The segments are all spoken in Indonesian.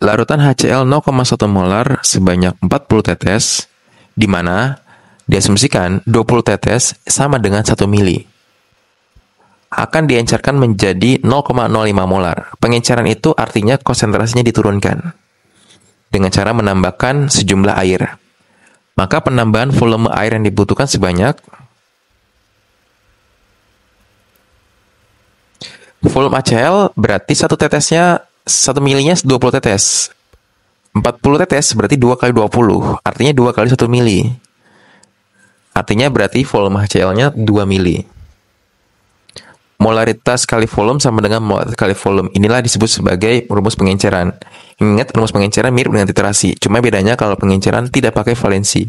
Larutan HCl 0,1 molar sebanyak 40 tetes, di mana diasumsikan 20 tetes sama dengan 1 mili. Akan diencerkan menjadi 0,05 molar. Pengenceran itu artinya konsentrasinya diturunkan dengan cara menambahkan sejumlah air. Maka penambahan volume air yang dibutuhkan sebanyak volume HCl berarti satu tetesnya satu milinya 20 tetes. 40 tetes berarti 2 kali 20. Artinya 2 kali 1 mili. Artinya berarti volume HCl-nya 2 mili. Molaritas kali volume sama dengan molaritas kali volume. Inilah disebut sebagai rumus pengenceran. Ingat, rumus pengenceran mirip dengan titrasi. Cuma bedanya kalau pengenceran tidak pakai valensi.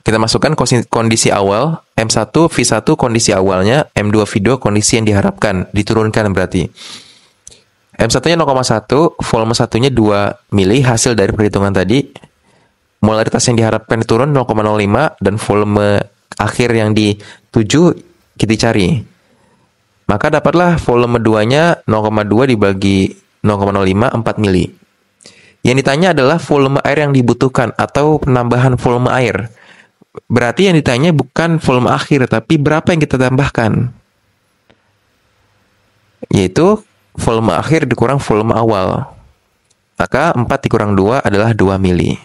Kita masukkan kondisi awal, M1, V1 kondisi awalnya, M2, V2 kondisi yang diharapkan, diturunkan berarti. M1-nya 0,1, volume satunya 2 mili. Hasil dari perhitungan tadi, molaritas yang diharapkan turun 0,05 dan volume akhir yang di 7 kita cari. Maka dapatlah volume 2-nya 0,2 dibagi 0,05 4 mili. Yang ditanya adalah volume air yang dibutuhkan atau penambahan volume air. Berarti yang ditanya bukan volume akhir, tapi berapa yang kita tambahkan. Yaitu volume akhir dikurang volume awal. Maka 4 dikurang 2 adalah 2 mili.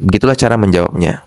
Begitulah cara menjawabnya.